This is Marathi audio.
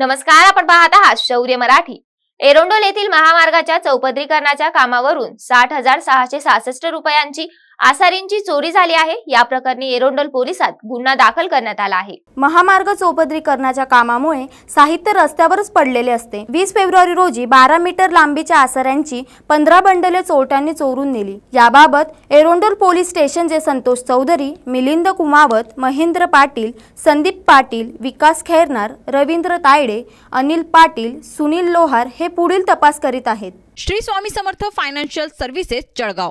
नमस्कार आपण पाहत आहात शौर्य मराठी एरोंडोल येथील महामार्गाच्या चौपदरीकरणाच्या कामावरून साठ हजार सहाशे सहासष्ट रुपयांची आसारींची चोरी झाली आहे या प्रकरणी एरोंडल पोलिसात गुन्हा दाखल करण्यात आला आहे महामार्ग चौपदरीकरणाच्या कामामुळे साहित्य रस्त्यावरच पडलेले असते वीस फेब्रुवारी रोजी बारा मीटर लांबीच्या आसाऱ्यांची पंधरा बंडले चोरट्यांनी चोरून नेली याबाबत एरोंडल पोलीस स्टेशनचे संतोष चौधरी मिलिंद कुमावत महेंद्र पाटील संदीप पाटील विकास खैरनार रवींद्र तायडे अनिल पाटील सुनील लोहार हे पुढील तपास करीत आहेत श्री स्वामी समर्थ फायनान्शियल सर्व्हिसेस जळगाव